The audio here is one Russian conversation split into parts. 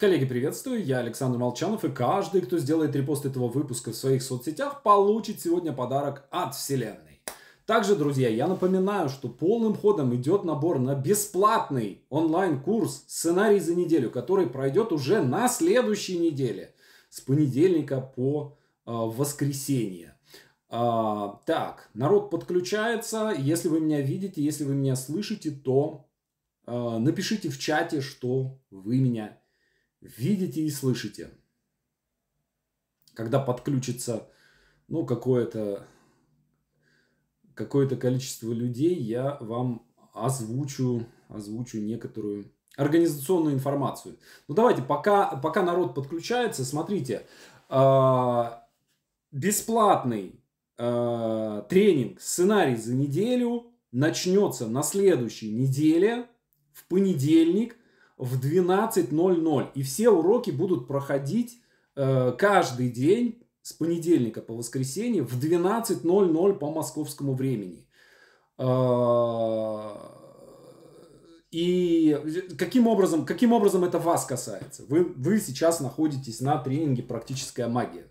Коллеги, приветствую, я Александр Молчанов, и каждый, кто сделает репост этого выпуска в своих соцсетях, получит сегодня подарок от Вселенной. Также, друзья, я напоминаю, что полным ходом идет набор на бесплатный онлайн-курс «Сценарий за неделю», который пройдет уже на следующей неделе, с понедельника по э, воскресенье. А, так, народ подключается. Если вы меня видите, если вы меня слышите, то э, напишите в чате, что вы меня видите и слышите. Когда подключится ну, какое-то какое-то количество людей, я вам озвучу, озвучу некоторую организационную информацию. Ну давайте, пока, пока народ подключается, смотрите, э, бесплатный э, тренинг, сценарий за неделю начнется на следующей неделе, в понедельник – в 12.00. И все уроки будут проходить э, каждый день с понедельника по воскресенье в 12.00 по московскому времени. А, и каким образом, каким образом это вас касается? Вы, вы сейчас находитесь на тренинге «Практическая магия».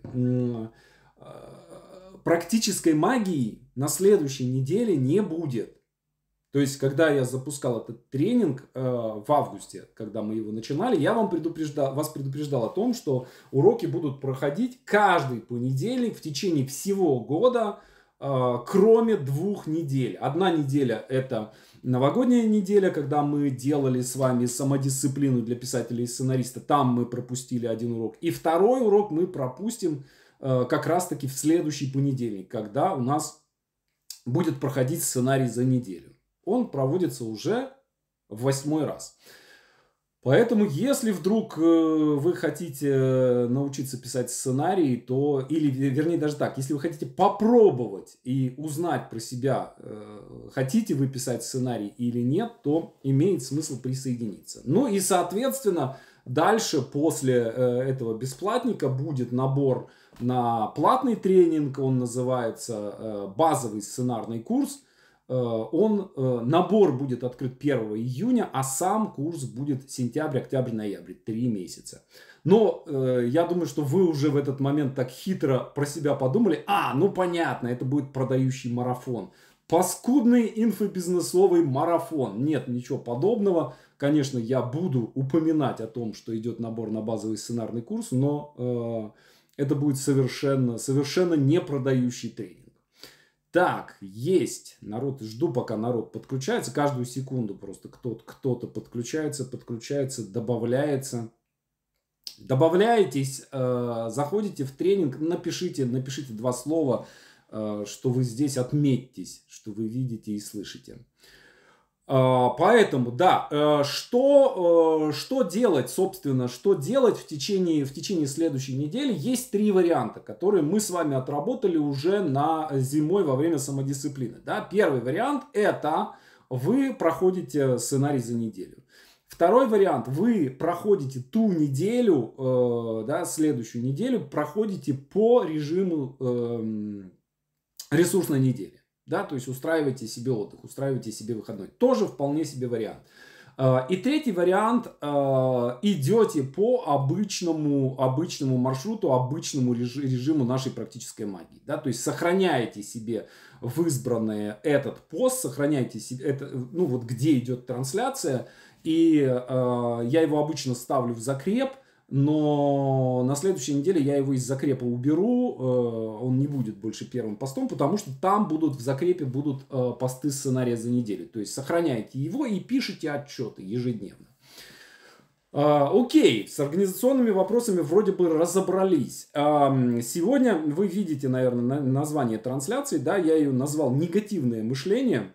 А, практической магии на следующей неделе не будет. То есть, когда я запускал этот тренинг э, в августе, когда мы его начинали, я вам предупреждал, вас предупреждал о том, что уроки будут проходить каждый понедельник в течение всего года, э, кроме двух недель. Одна неделя это новогодняя неделя, когда мы делали с вами самодисциплину для писателей и сценариста. Там мы пропустили один урок. И второй урок мы пропустим э, как раз-таки в следующий понедельник, когда у нас будет проходить сценарий за неделю он проводится уже в восьмой раз. Поэтому, если вдруг э, вы хотите научиться писать сценарий, то, или вернее даже так, если вы хотите попробовать и узнать про себя, э, хотите вы писать сценарий или нет, то имеет смысл присоединиться. Ну и, соответственно, дальше после э, этого бесплатника будет набор на платный тренинг, он называется базовый сценарный курс – Э, он, э, набор будет открыт 1 июня, а сам курс будет сентябрь, октябрь, ноябрь, три месяца. Но э, я думаю, что вы уже в этот момент так хитро про себя подумали, а, ну понятно, это будет продающий марафон. Паскудный инфобизнесовый марафон. Нет, ничего подобного. Конечно, я буду упоминать о том, что идет набор на базовый сценарный курс, но э, это будет совершенно, совершенно не продающий тренинг. Так, есть. Народ, жду, пока народ подключается. Каждую секунду просто кто-то кто подключается, подключается, добавляется. Добавляйтесь, э, заходите в тренинг, напишите, напишите два слова, э, что вы здесь отметьтесь, что вы видите и слышите. А, поэтому, да, э, что, э, что делать, собственно, что делать в течение, в течение следующей недели? Есть три варианта, которые мы с вами отработали уже на зимой во время самодисциплины. Да? Первый вариант – это вы проходите сценарий за неделю. Второй вариант, вы проходите ту неделю, э, да, следующую неделю, проходите по режиму эм, ресурсной недели. Да, то есть устраивайте себе отдых, устраивайте себе выходной. Тоже вполне себе вариант. А, и третий вариант, а, идете по обычному, обычному маршруту, обычному режиму нашей практической магии. Да? То есть сохраняете себе в избранное этот пост, сохраняете себе, это, ну вот где идет трансляция, и а, я его обычно ставлю в закреп – но на следующей неделе я его из закрепа уберу, э, он не будет больше первым постом, потому что там будут в закрепе будут э, посты сценария за неделю. То есть сохраняйте его и пишите отчеты ежедневно. Э, окей, с организационными вопросами вроде бы разобрались. Сегодня вы видите, наверное, название трансляции, да, я ее назвал «Негативное мышление».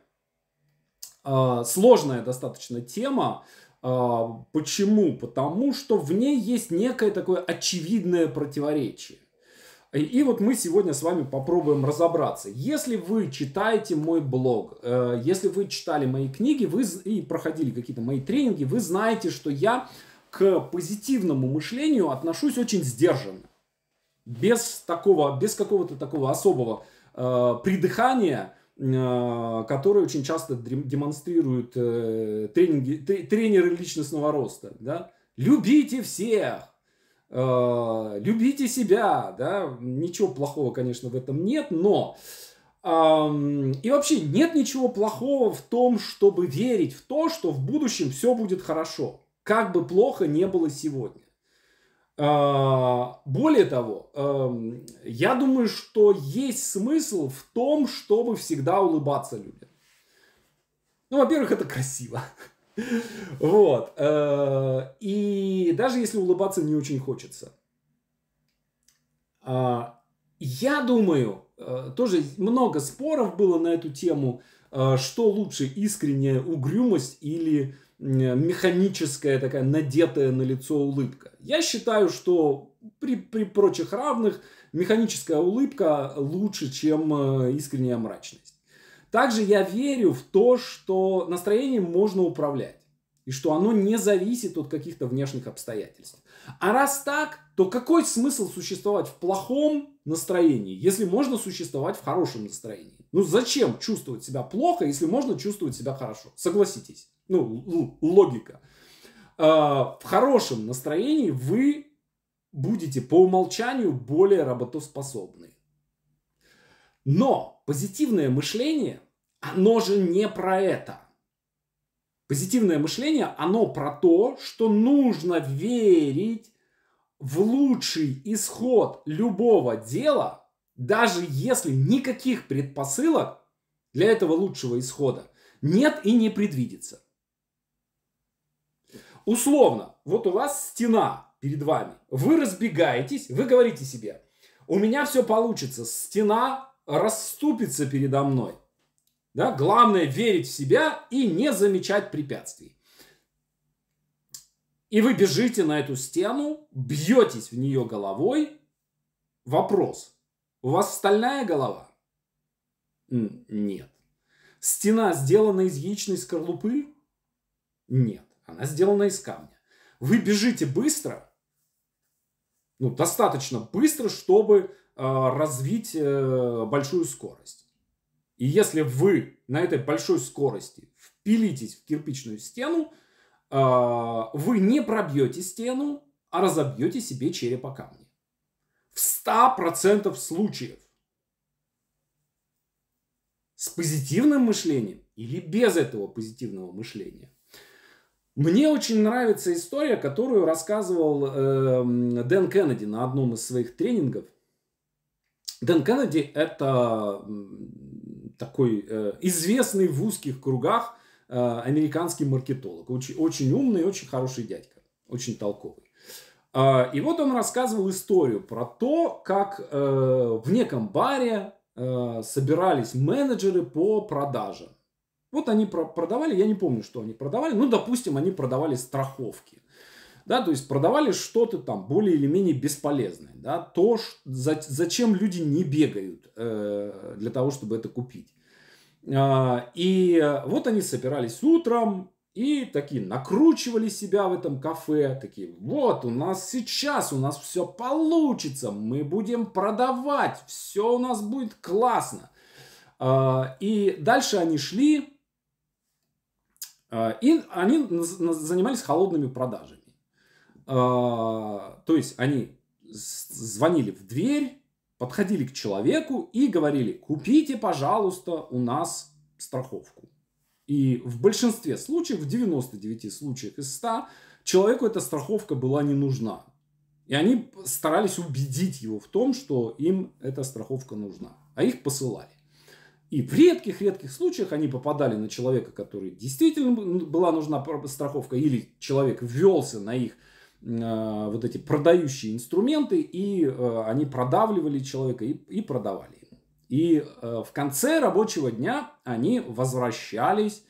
Сложная достаточно тема, а, почему? Потому что в ней есть некое такое очевидное противоречие. И вот мы сегодня с вами попробуем разобраться. Если вы читаете мой блог, э, если вы читали мои книги вы, и проходили какие-то мои тренинги, вы знаете, что я к позитивному мышлению отношусь очень сдержанно. Без такого, без какого-то такого особого э, придыхания, а, которые очень часто демонстрируют э, тренинги, тренеры личностного роста. Да? Любите всех, а, любите себя, да, ничего плохого, конечно, в этом нет, но и вообще нет ничего плохого в том, чтобы верить в то, что в будущем все будет хорошо, как бы плохо не было сегодня. А, более того, эм, я думаю, что есть смысл в том, чтобы всегда улыбаться людям. Ну, во-первых, это красиво. Вот. Э, и даже если улыбаться не очень хочется. А, я думаю, э, тоже много споров было на эту тему, э, что лучше искренняя угрюмость или механическая такая надетая на лицо улыбка. Я считаю, что при, при прочих равных механическая улыбка лучше, чем э, искренняя мрачность. Также я верю в то, что настроением можно управлять. И что оно не зависит от каких-то внешних обстоятельств. А раз так, то какой смысл существовать в плохом настроении, если можно существовать в хорошем настроении? Ну зачем чувствовать себя плохо, если можно чувствовать себя хорошо? Согласитесь. Ну, логика. А, в хорошем настроении вы будете по умолчанию более работоспособны. Но позитивное мышление, оно же не про это. Позитивное мышление, оно про то, что нужно верить в лучший исход любого дела, даже если никаких предпосылок для этого лучшего исхода нет и не предвидится. Условно, вот у вас стена перед вами. Вы разбегаетесь, вы говорите себе, у меня все получится, стена расступится передо мной. Да? Главное верить в себя и не замечать препятствий. И вы бежите на эту стену, бьетесь в нее головой. Вопрос. У вас стальная голова? Нет. Стена сделана из яичной скорлупы? Нет. Она сделана из камня. Вы бежите быстро, ну, достаточно быстро, чтобы э, развить э, большую скорость. И если вы на этой большой скорости впилитесь в кирпичную стену, э, вы не пробьете стену, а разобьете себе черепа камни. В 100% случаев. С позитивным мышлением или без этого позитивного мышления. Мне очень нравится история, которую рассказывал э, Дэн Кеннеди на одном из своих тренингов. Дэн Кеннеди это такой э, известный в узких кругах э, американский маркетолог. Очень, очень умный, очень хороший дядька, очень толковый. Э, и вот он рассказывал историю про то, как э, в неком баре э, собирались менеджеры по продажам. Вот они продавали, я не помню, что они продавали, ну, допустим, они продавали страховки. Да, то есть продавали что-то там более или менее бесполезное, да, то, зачем люди не бегают э, для того, чтобы это купить. А, и вот они собирались утром и такие накручивали себя в этом кафе, такие, вот у нас сейчас, у нас все получится, мы будем продавать, все у нас будет классно. А, и дальше они шли, а, и они занимались холодными продажами. А, то есть они звонили в дверь, подходили к человеку и говорили, купите, пожалуйста, у нас страховку. И в большинстве случаев, в 99 случаях из 100, человеку эта страховка была не нужна. И они старались убедить его в том, что им эта страховка нужна. А их посылали. И в редких-редких случаях они попадали на человека, который действительно была нужна страховка, или человек ввелся на их э, вот эти продающие инструменты, и э, они продавливали человека и, и продавали И э, в конце рабочего дня они возвращались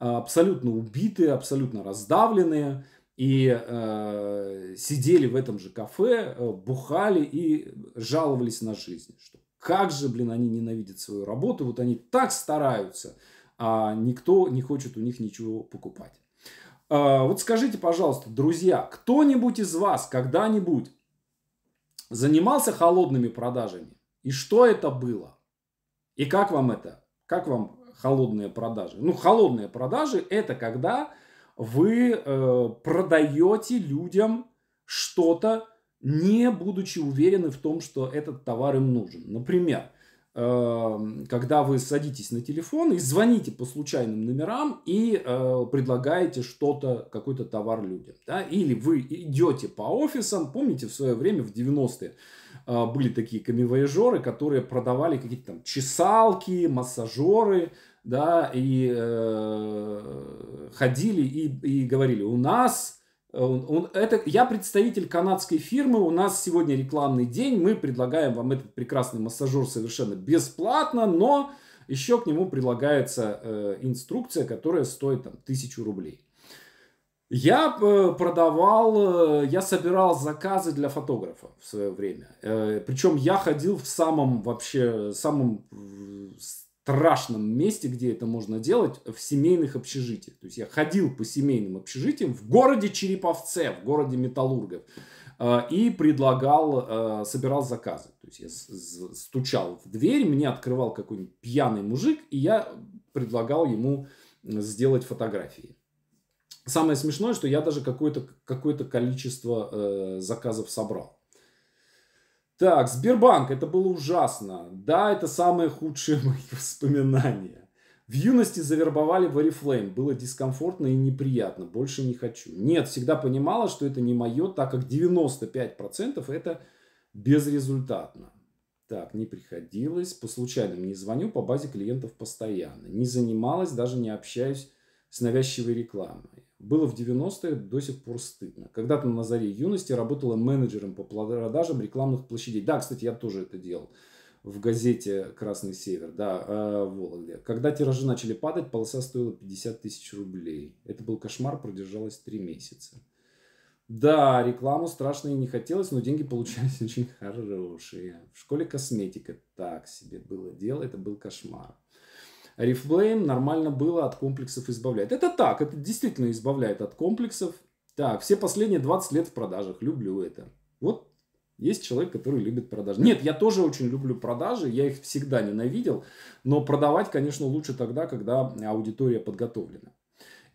э, абсолютно убитые, абсолютно раздавленные, и э, сидели в этом же кафе, э, бухали и жаловались на жизнь, что как же, блин, они ненавидят свою работу, вот они так стараются, а никто не хочет у них ничего покупать. А, вот скажите, пожалуйста, друзья, кто-нибудь из вас когда-нибудь занимался холодными продажами? И что это было? И как вам это? Как вам холодные продажи? Ну, холодные продажи – это когда вы э, продаете людям что-то, не будучи уверены в том, что этот товар им нужен. Например, эм, когда вы садитесь на телефон и звоните по случайным номерам и э, предлагаете что-то, какой-то товар людям. Да? Или вы идете по офисам, помните, в свое время, в 90-е, э, были такие камевояжеры, которые продавали какие-то там чесалки, массажеры, да, и э, ходили и, и говорили, у нас он, он, это, я представитель канадской фирмы, у нас сегодня рекламный день, мы предлагаем вам этот прекрасный массажер совершенно бесплатно, но еще к нему прилагается э, инструкция, которая стоит там тысячу рублей. Я э, продавал, э, я собирал заказы для фотографа в свое время. Э, причем я ходил в самом вообще, самом страшном месте, где это можно делать, в семейных общежитиях. То есть я ходил по семейным общежитиям в городе Череповце, в городе Металлургов э, и предлагал, э, собирал заказы. То есть я стучал в дверь, мне открывал какой-нибудь пьяный мужик, и я предлагал ему э, сделать фотографии. Самое смешное, что я даже какое-то какое количество заказов собрал. Так, Сбербанк, это было ужасно. Да, это самые худшие мои воспоминания. В юности завербовали в Oriflame. Было дискомфортно и неприятно. Больше не хочу. Нет, всегда понимала, что это не мое, так как 95% это безрезультатно. Так, не приходилось. По случайным не звоню, по базе клиентов постоянно. Не занималась, даже не общаюсь с навязчивой рекламой. Было в 90-е до сих пор стыдно. Когда-то на заре юности работала менеджером по продажам рекламных площадей. Да, кстати, я тоже это делал в газете «Красный север», да, э, в Вологде. Когда тиражи начали падать, полоса стоила 50 тысяч рублей. Это был кошмар, продержалась три месяца. Да, рекламу страшно и не хотелось, но деньги получались очень хорошие. В школе косметика так себе было дело, это был кошмар. Oriflame нормально было от комплексов избавляет. Это так, это действительно избавляет от комплексов. Так, все последние 20 лет в продажах, люблю это. Вот есть человек, который любит продажи. Нет, я тоже очень люблю продажи, я их всегда ненавидел, но продавать, конечно, лучше тогда, когда аудитория подготовлена.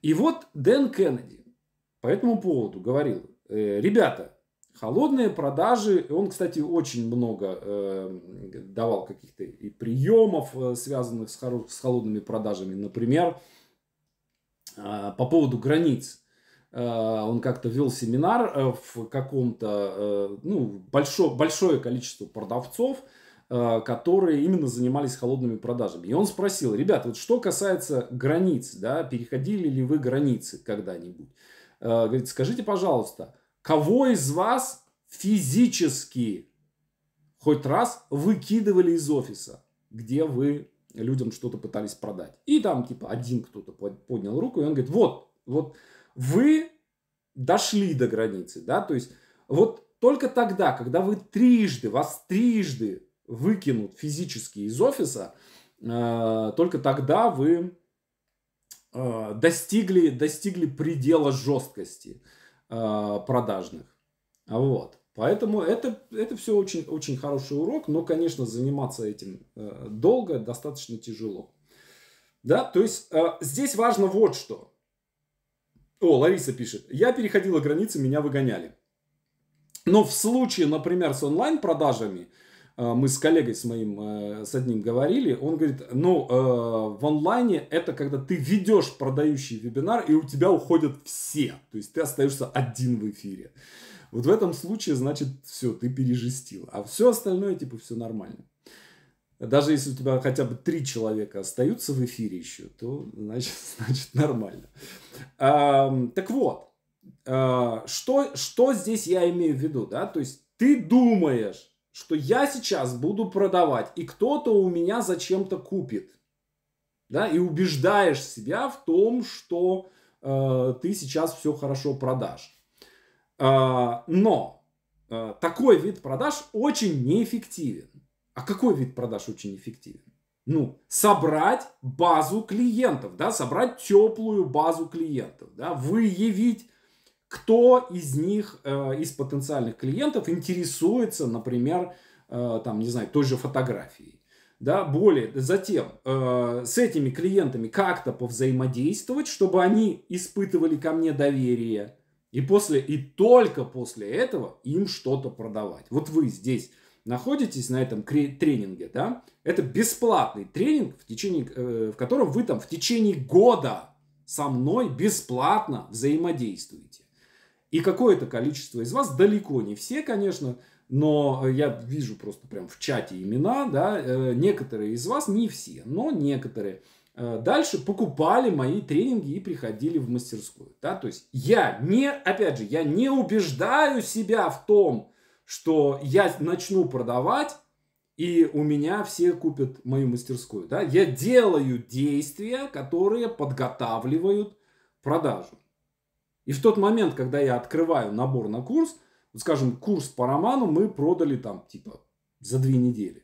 И вот Дэн Кеннеди по этому поводу говорил, э, ребята, Холодные продажи, он, кстати, очень много э, давал каких-то и приемов, э, связанных с, хоро- с холодными продажами. Например, э, по поводу границ. Э, он как-то вел семинар э, в каком-то, э, ну, большое большое количество продавцов, э, которые именно занимались холодными продажами. И он спросил, ребят, вот что касается границ, да, переходили ли вы границы когда-нибудь? Э, говорит, скажите, пожалуйста, Кого из вас физически хоть раз выкидывали из офиса, где вы людям что-то пытались продать? И там типа один кто-то поднял руку, и он говорит, вот, вот вы дошли до границы, да, то есть вот только тогда, когда вы трижды, вас трижды выкинут физически из офиса, э, только тогда вы э, достигли, достигли предела жесткости. А, продажных. Вот. Поэтому это, это все очень, очень хороший урок, но, конечно, заниматься этим э, долго достаточно тяжело. Да, то есть э, здесь важно вот что. О, Лариса пишет. Я переходила границы, меня выгоняли. Но в случае, например, с онлайн-продажами – Э, мы с коллегой с моим, э, с одним говорили, он говорит, ну, э, в онлайне это когда ты ведешь продающий вебинар, и у тебя уходят все, то есть ты остаешься один в эфире. Вот в этом случае, значит, все, ты пережестил, а все остальное, типа, все нормально. Даже если у тебя хотя бы три человека остаются в эфире еще, то, значит, значит нормально. А, так вот, а, что, что здесь я имею в виду, да, то есть ты думаешь, что я сейчас буду продавать, и кто-то у меня зачем-то купит. Да, и убеждаешь себя в том, что э, ты сейчас все хорошо продашь. Э, но э, такой вид продаж очень неэффективен. А какой вид продаж очень эффективен? Ну, собрать базу клиентов, да, собрать теплую базу клиентов, да, выявить кто из них, э, из потенциальных клиентов интересуется, например, э, там, не знаю, той же фотографией. Да, более, затем э, с этими клиентами как-то повзаимодействовать, чтобы они испытывали ко мне доверие. И после, и только после этого им что-то продавать. Вот вы здесь находитесь на этом тренинге, да, это бесплатный тренинг, в, течение, э, в котором вы там в течение года со мной бесплатно взаимодействуете. И какое-то количество из вас, далеко не все, конечно, но э, я вижу просто прям в чате имена, да, э, некоторые из вас, не все, но некоторые, э, дальше покупали мои тренинги и приходили в мастерскую, да, то есть я не, опять же, я не убеждаю себя в том, что я начну продавать, и у меня все купят мою мастерскую, да, я делаю действия, которые подготавливают продажу. И в тот момент, когда я открываю набор на курс, вот скажем, курс по роману мы продали там типа за две недели.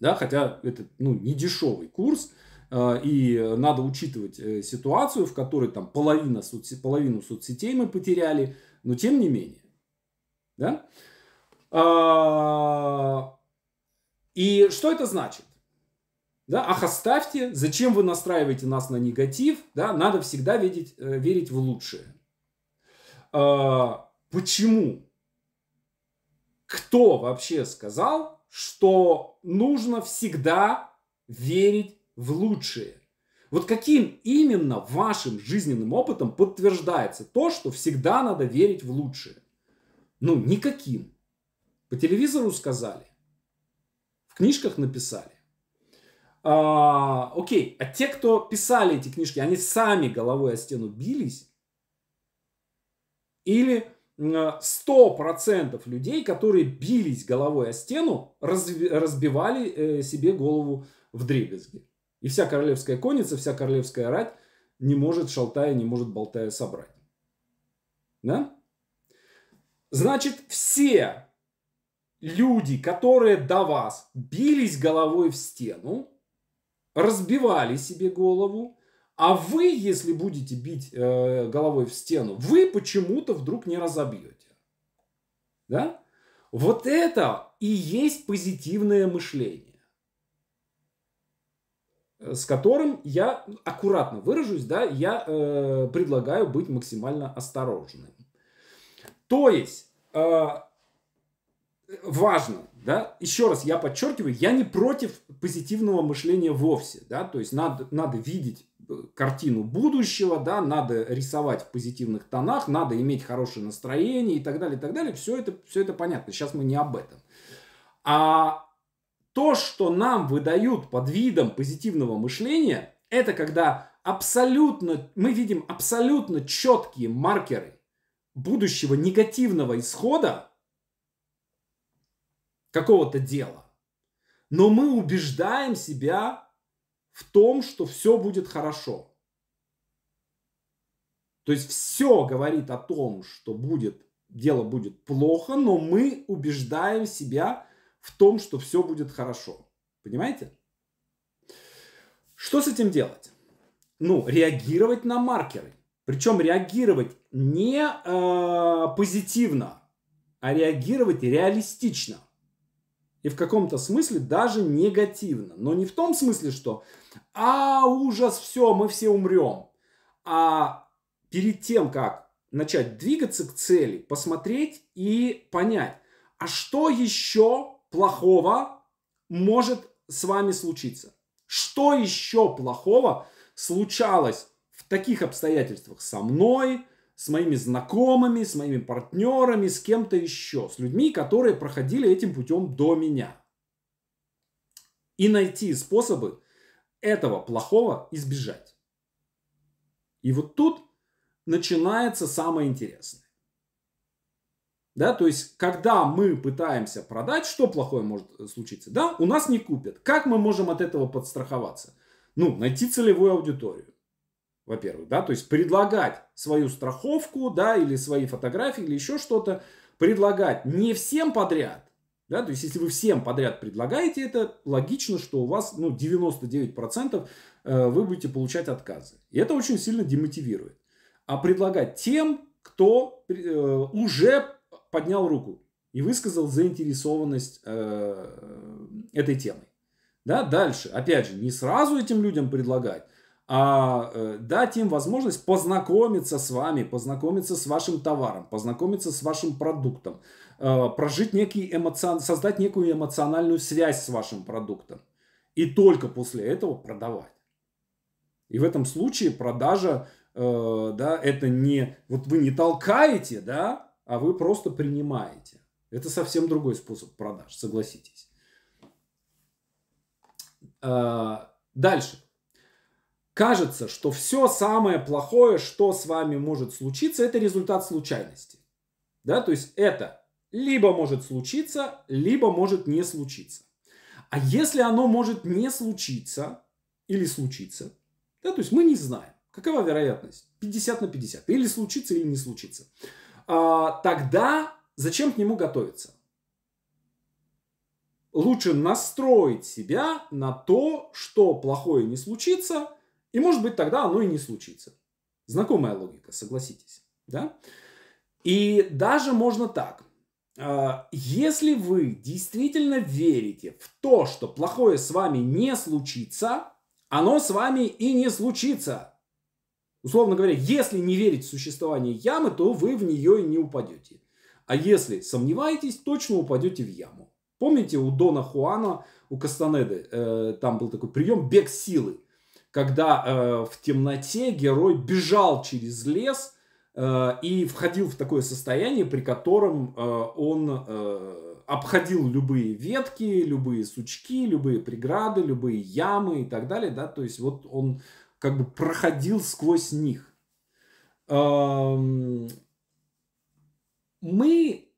Да, хотя это ну, не дешевый курс, э, и надо учитывать э, ситуацию, в которой там половина соцсетей, половину соцсетей мы потеряли, но тем не менее. Да? А, и что это значит? Да, ах, оставьте, зачем вы настраиваете нас на негатив, да, надо всегда видеть, э, верить в лучшее. А, почему? Кто вообще сказал, что нужно всегда верить в лучшее? Вот каким именно вашим жизненным опытом подтверждается то, что всегда надо верить в лучшее? Ну, никаким. По телевизору сказали, в книжках написали. А, окей, а те, кто писали эти книжки, они сами головой о стену бились? Или 100% а, людей, которые бились головой о стену, разбивали э, себе голову в дребезги? И вся королевская конница, вся королевская рать не может, шалтая, не может, болтая, собрать. Да? Значит, все люди, которые до вас бились головой в стену, разбивали себе голову, а вы, если будете бить э, головой в стену, вы почему-то вдруг не разобьете. Да? Вот это и есть позитивное мышление, э, с которым я аккуратно выражусь, да, я э, предлагаю быть максимально осторожным. То есть э, важно да? Еще раз я подчеркиваю, я не против позитивного мышления вовсе. Да? То есть надо, надо видеть э, картину будущего, да, надо рисовать в позитивных тонах, надо иметь хорошее настроение и так далее, и так далее. Все это, все это понятно, сейчас мы не об этом. А то, что нам выдают под видом позитивного мышления, это когда абсолютно, мы видим абсолютно четкие маркеры будущего негативного исхода, какого-то дела. Но мы убеждаем себя в том, что все будет хорошо. То есть все говорит о том, что будет, дело будет плохо, но мы убеждаем себя в том, что все будет хорошо. Понимаете? Что с этим делать? Ну, реагировать на маркеры. Причем реагировать не э, позитивно, а реагировать реалистично. И в каком-то смысле даже негативно. Но не в том смысле, что «а, ужас, все, мы все умрем». А перед тем, как начать двигаться к цели, посмотреть и понять, а что еще плохого может с вами случиться? Что еще плохого случалось в таких обстоятельствах со мной, с моими знакомыми, с моими партнерами, с кем-то еще, с людьми, которые проходили этим путем до меня. И найти способы этого плохого избежать. И вот тут начинается самое интересное. Да, то есть, когда мы пытаемся продать, что плохое может э, случиться? Да, у нас не купят. Как мы можем от этого подстраховаться? Ну, найти целевую аудиторию во-первых, да, то есть предлагать свою страховку, да, или свои фотографии, или еще что-то, предлагать не всем подряд, да, то есть если вы всем подряд предлагаете это, логично, что у вас, ну, 99% э, вы будете получать отказы. И это очень сильно демотивирует. А предлагать тем, кто э, уже поднял руку и высказал заинтересованность э, этой темой. Да, дальше, опять же, не сразу этим людям предлагать, а, э, дать им возможность познакомиться с вами, познакомиться с вашим товаром, познакомиться с вашим продуктом, э, прожить некий эмоцион, создать некую эмоциональную связь с вашим продуктом. И только после этого продавать. И в этом случае продажа, э, да, это не, вот вы не толкаете, да, а вы просто принимаете. Это совсем другой способ продаж, согласитесь. дальше кажется, что все самое плохое, что с вами может случиться, это результат случайности. Да, то есть это либо может случиться, либо может не случиться. А если оно может не случиться или случиться, да, то есть мы не знаем, какова вероятность, 50 на 50, или случится, или не случится, а, тогда зачем к нему готовиться? Лучше настроить себя на то, что плохое не случится – и может быть тогда оно и не случится. Знакомая логика, согласитесь. Да? И даже можно так. А, если вы действительно верите в то, что плохое с вами не случится, оно с вами и не случится. Условно говоря, если не верить в существование ямы, то вы в нее и не упадете. А если сомневаетесь, точно упадете в яму. Помните у Дона Хуана, у Кастанеды, э, там был такой прием «бег силы» когда э, в темноте герой бежал через лес э, и входил в такое состояние, при котором э, он э, обходил любые ветки, любые сучки, любые преграды, любые ямы и так далее, да, то есть вот он как бы проходил сквозь них. Эм, мы,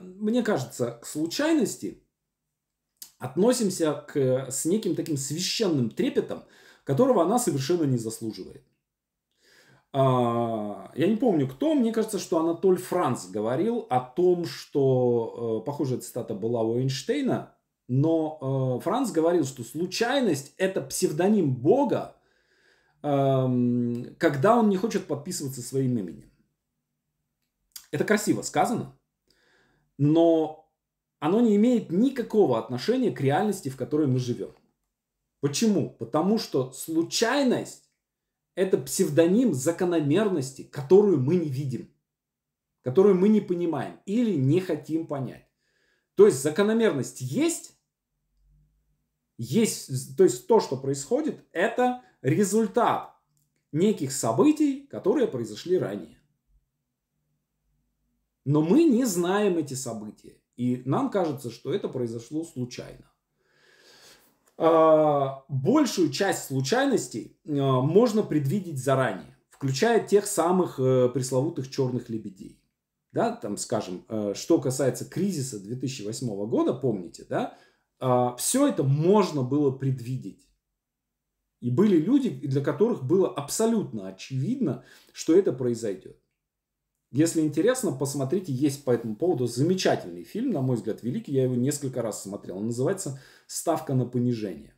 мне кажется, к случайности относимся к, э, с неким таким священным трепетом, которого она совершенно не заслуживает. А, я не помню, кто, мне кажется, что Анатоль Франц говорил о том, что, э, похожая цитата была у Эйнштейна, но э, Франц говорил, что случайность – это псевдоним Бога, эм, когда он не хочет подписываться своим именем. Это красиво сказано, но оно не имеет никакого отношения к реальности, в которой мы живем. Почему? Потому что случайность – это псевдоним закономерности, которую мы не видим, которую мы не понимаем или не хотим понять. То есть закономерность есть, есть, то есть то, что происходит, это результат неких событий, которые произошли ранее. Но мы не знаем эти события, и нам кажется, что это произошло случайно. А, большую часть случайностей а, можно предвидеть заранее, включая тех самых э, пресловутых черных лебедей. Да, там, скажем, э, что касается кризиса 2008 года, помните, да, а, все это можно было предвидеть. И были люди, для которых было абсолютно очевидно, что это произойдет. Если интересно, посмотрите, есть по этому поводу замечательный фильм, на мой взгляд, великий, я его несколько раз смотрел. Он называется «Ставка на понижение».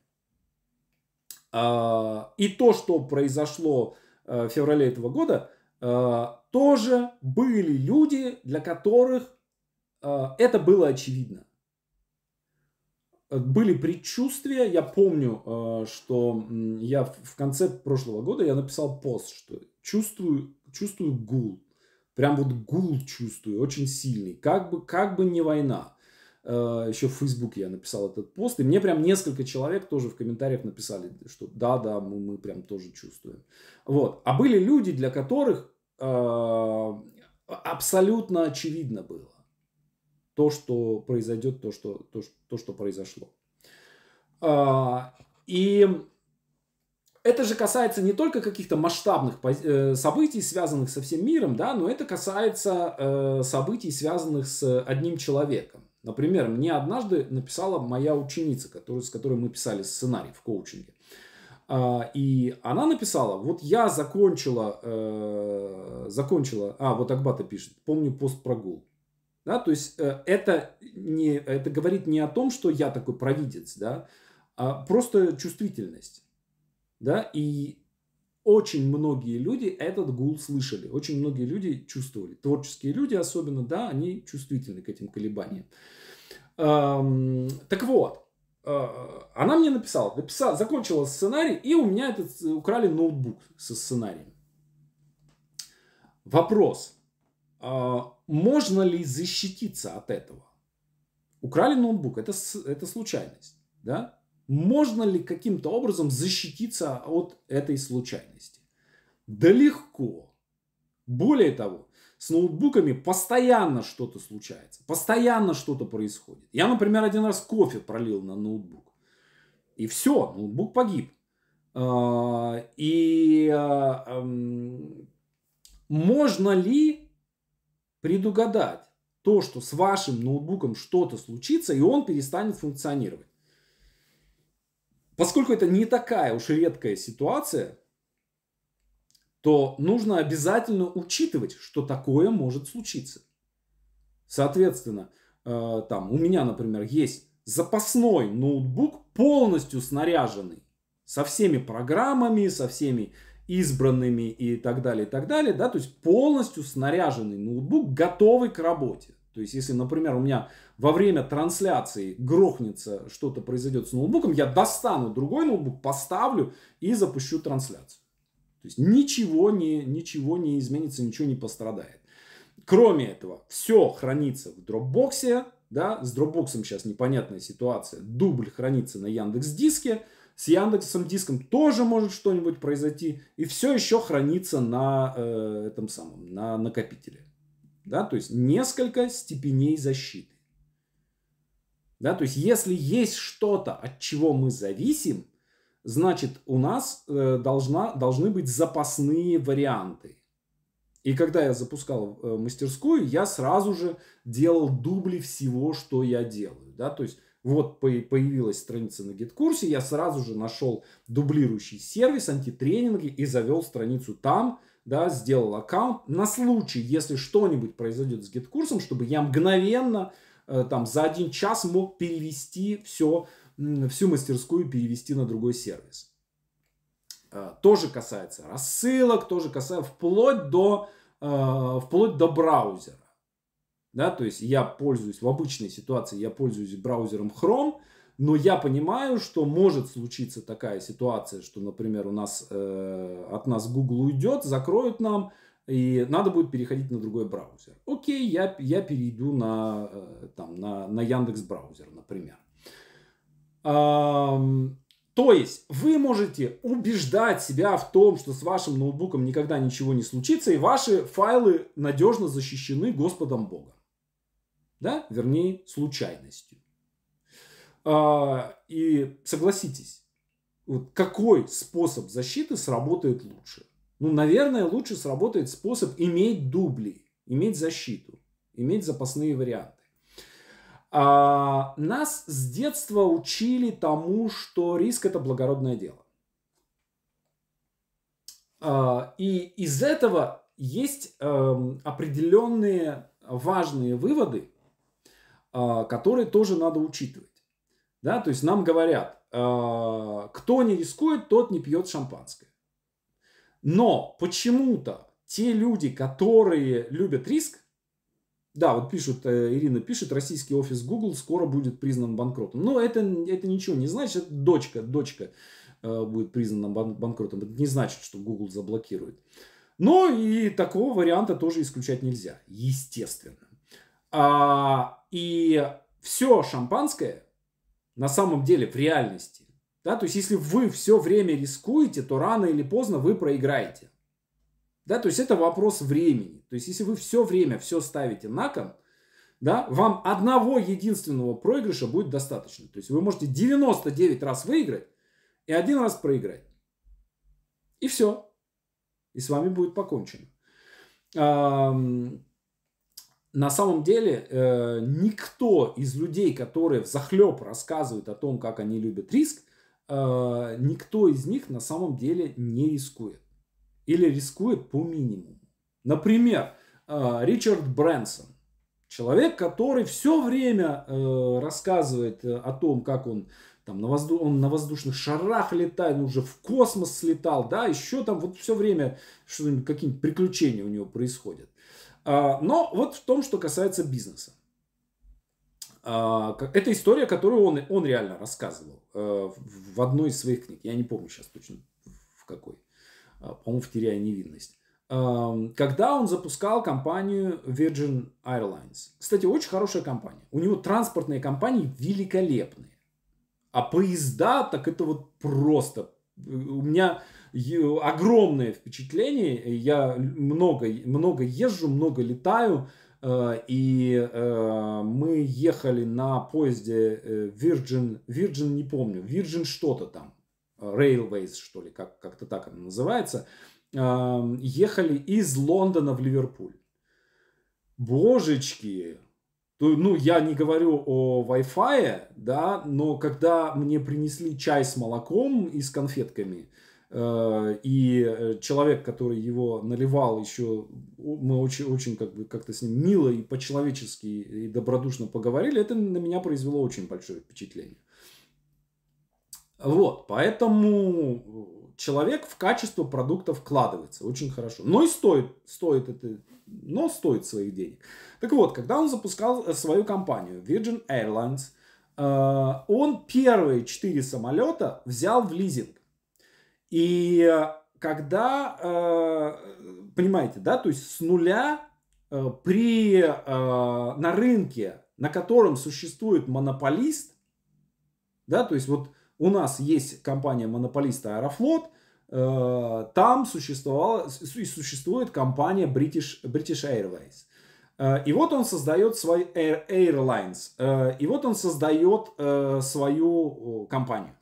А, и то, что произошло э, в феврале этого года, э, тоже были люди, для которых э, это было очевидно. Были предчувствия. Я помню, что я в конце прошлого года я написал пост, что чувствую, чувствую гул Прям вот гул чувствую, очень сильный. Как бы, как бы не война. Э, Еще в Фейсбуке я написал этот пост, и мне прям несколько человек тоже в комментариях написали, что да-да, мы, мы прям тоже чувствуем. Вот. А были люди, для которых э, абсолютно очевидно было то, что произойдет, то, что, то, что, произошло. Э, и это же касается не только каких-то масштабных э, событий, связанных со всем миром, да, но это касается э, событий, связанных с одним человеком. Например, мне однажды написала моя ученица, с которой мы писали сценарий в коучинге. А, и она написала, вот я закончила, э, закончила, а, вот Акбата пишет, помню постпрогул. Да, то есть это, не, это говорит не о том, что я такой провидец, да, а просто чувствительность да, и очень многие люди этот гул слышали, очень многие люди чувствовали. Творческие люди особенно, да, они чувствительны к этим колебаниям. Эм, так вот, э, она мне написала, написала, закончила сценарий, и у меня этот, украли ноутбук со сценарием. Вопрос, э, можно ли защититься от этого? Украли ноутбук, это, это случайность, да? Можно ли каким-то образом защититься от этой случайности? Да легко. Более того, с ноутбуками постоянно что-то случается, постоянно что-то происходит. Я, например, один раз кофе пролил на ноутбук. И все, ноутбук погиб. А, и а, можно ли предугадать то, что с вашим ноутбуком что-то случится, и он перестанет функционировать? Поскольку это не такая уж редкая ситуация, то нужно обязательно учитывать, что такое может случиться. Соответственно, э, там у меня, например, есть запасной ноутбук, полностью снаряженный, со всеми программами, со всеми избранными и так далее, и так далее, да, то есть полностью снаряженный ноутбук, готовый к работе. То есть, если, например, у меня во время трансляции грохнется, что-то произойдет с ноутбуком, я достану другой ноутбук, поставлю и запущу трансляцию. То есть, ничего не, ничего не изменится, ничего не пострадает. Кроме этого, все хранится в дропбоксе, да, с дропбоксом сейчас непонятная ситуация, дубль хранится на Яндекс Диске, с Яндексом Диском тоже может что-нибудь произойти, и все еще хранится на э, этом самом, на накопителе. Да? То есть несколько степеней защиты. Да? То есть если есть что-то, от чего мы зависим, значит у нас э, должна, должны быть запасные варианты. И когда я запускал э, мастерскую, я сразу же делал дубли всего, что я делаю. Да? То есть вот появилась страница на гид-курсе, я сразу же нашел дублирующий сервис, антитренинги и завел страницу там, да, сделал аккаунт на случай, если что-нибудь произойдет с гид-курсом, чтобы я мгновенно э, там за один час мог перевести все, всю мастерскую перевести на другой сервис. Э, тоже касается рассылок, тоже касается вплоть до, э, вплоть до браузера. Да, то есть я пользуюсь, в обычной ситуации я пользуюсь браузером Chrome, но я понимаю, что может случиться такая ситуация, что, например, у нас э, от нас Google уйдет, закроют нам, и надо будет переходить на другой браузер. Окей, я, я перейду на, э, там, на, на Яндекс браузер, например. Эм, то есть вы можете убеждать себя в том, что с вашим ноутбуком никогда ничего не случится, и ваши файлы надежно защищены Господом Богом. Да? Вернее, случайностью. А, и согласитесь, вот какой способ защиты сработает лучше? Ну, наверное, лучше сработает способ иметь дубли, иметь защиту, иметь запасные варианты. А, нас с детства учили тому, что риск это благородное дело. А, и из этого есть а, определенные важные выводы, а, которые тоже надо учитывать. Да, то есть нам говорят, э, кто не рискует, тот не пьет шампанское. Но почему-то те люди, которые любят риск, да, вот пишут, э, Ирина пишет, российский офис Google скоро будет признан банкротом. Но это, это ничего не значит, дочка, дочка э, будет признана банкротом. Это не значит, что Google заблокирует. Но и такого варианта тоже исключать нельзя, естественно. А, и все шампанское на самом деле в реальности. Да, то есть, если вы все время рискуете, то рано или поздно вы проиграете. Да, то есть, это вопрос времени. То есть, если вы все время все ставите на кон, да, вам одного единственного проигрыша будет достаточно. То есть, вы можете 99 раз выиграть и один раз проиграть. И все. И с вами будет покончено на самом деле э, никто из людей, которые в захлеб рассказывают о том, как они любят риск, э, никто из них на самом деле не рискует. Или рискует по минимуму. Например, э, Ричард Брэнсон. Человек, который все время э, рассказывает э, о том, как он там на, возду... он на воздушных шарах летает, он уже в космос слетал, да, еще там вот все время что-нибудь, какие-нибудь приключения у него происходят. А, но вот в том, что касается бизнеса. А, это история, которую он, он реально рассказывал э, в одной из своих книг. Я не помню сейчас точно в какой. А, по-моему, в «Теряя невинность». Когда он запускал компанию Virgin Airlines. Кстати, очень хорошая компания. У него транспортные компании великолепные. А поезда, так это вот просто... Э, у меня огромное впечатление. Я много, много езжу, много летаю. Э, и э, мы ехали на поезде э, Virgin, Virgin не помню, Virgin что-то там, Railways что ли, как, как-то так оно называется. Ехали из Лондона в Ливерпуль. Божечки, ну, я не говорю о Wi-Fi, да, но когда мне принесли чай с молоком и с конфетками – Э, и э, человек, который его наливал еще, мы очень, очень как бы как-то с ним мило и по-человечески и добродушно поговорили, это на меня произвело очень большое впечатление. Вот, поэтому человек в качество продукта вкладывается очень хорошо. Но и стоит, стоит это, но стоит своих денег. Так вот, когда он запускал э, свою компанию Virgin Airlines, он первые четыре самолета взял в лизинг. И э, когда, э, понимаете, да, то есть с нуля э, при, на рынке, на котором существует монополист, да, то есть вот у нас есть компания монополиста Аэрофлот, там существовала, и существует компания British, British Airways. И вот он создает свой Air, Airlines. И вот он создает свою компанию.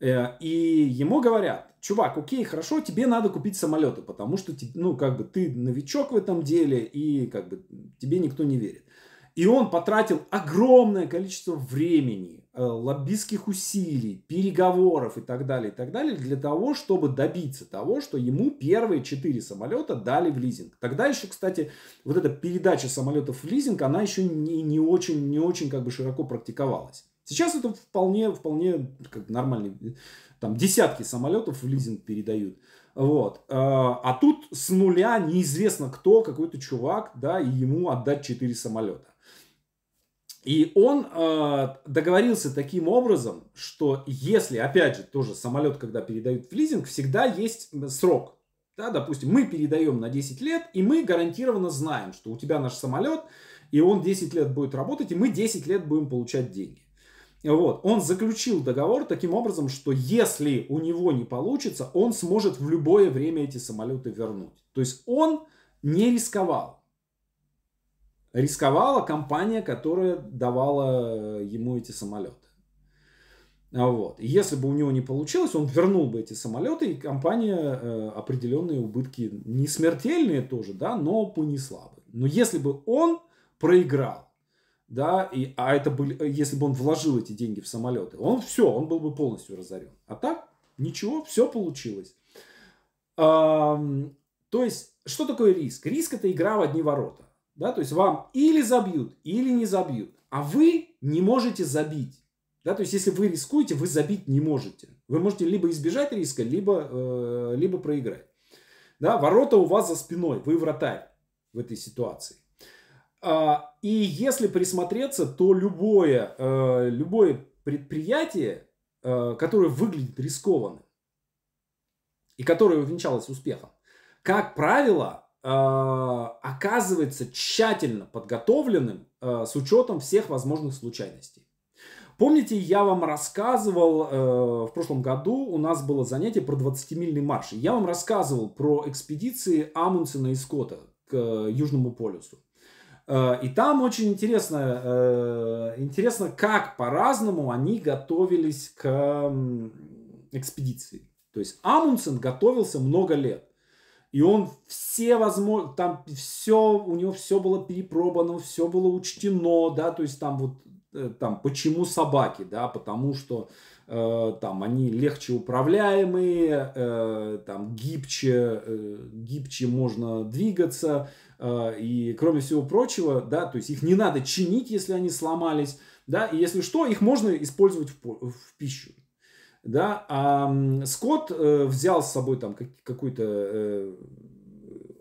Э, и ему говорят, чувак, окей, хорошо, тебе надо купить самолеты, потому что, ну, как бы ты новичок в этом деле, и как бы тебе никто не верит. И он потратил огромное количество времени, э, лоббистских усилий, переговоров и так далее, и так далее, для того, чтобы добиться того, что ему первые четыре самолета дали в лизинг. Тогда еще, кстати, вот эта передача самолетов в лизинг, она еще не, не очень, не очень как бы широко практиковалась. Сейчас это вполне, вполне как нормальный, там десятки самолетов в лизинг передают. Вот. А, а тут с нуля неизвестно кто, какой-то чувак, да, и ему отдать 4 самолета. И он э, договорился таким образом, что если, опять же, тоже самолет, когда передают в лизинг, всегда есть срок. Да, допустим, мы передаем на 10 лет, и мы гарантированно знаем, что у тебя наш самолет, и он 10 лет будет работать, и мы 10 лет будем получать деньги. Вот. Он заключил договор таким образом, что если у него не получится, он сможет в любое время эти самолеты вернуть. То есть он не рисковал. Рисковала компания, которая давала э, ему эти самолеты. А вот. если бы у него не получилось, он вернул бы эти самолеты, и компания э, определенные убытки, не смертельные тоже, да, но понесла бы. Но если бы он проиграл, да, и, а это были, э, если бы он вложил эти деньги в самолеты, он все, он был бы полностью разорен. А так ничего, все получилось. А, то есть, что такое риск? Риск это игра в одни ворота. Да, то есть вам или забьют, или не забьют, а вы не можете забить. Да, то есть если вы рискуете, вы забить не можете. Вы можете либо избежать риска, либо, э, либо проиграть. Да, ворота у вас за спиной, вы вратарь в этой ситуации. А, и если присмотреться, то любое, э, любое предприятие, э, которое выглядит рискованным и которое увенчалось успехом, как правило, э, оказывается тщательно подготовленным с учетом всех возможных случайностей. Помните, я вам рассказывал, э, в прошлом году у нас было занятие про 20-мильный марш. Я вам рассказывал про экспедиции Амундсена и Скотта к э, Южному полюсу. Э, и там очень интересно, э, интересно, как по-разному они готовились к экспедиции. То есть Амундсен готовился много лет. И он все возможно, там все, у него все было перепробано, все было учтено, да, то есть там вот, э, там, почему собаки, да, потому что э, там они легче управляемые, э, там гибче, э, гибче можно двигаться, а, и кроме всего прочего, да, то есть их не надо чинить, если они сломались, да, и если что, их можно использовать в, в пищу. Да, а Скотт э, взял с собой там как, какой-то э,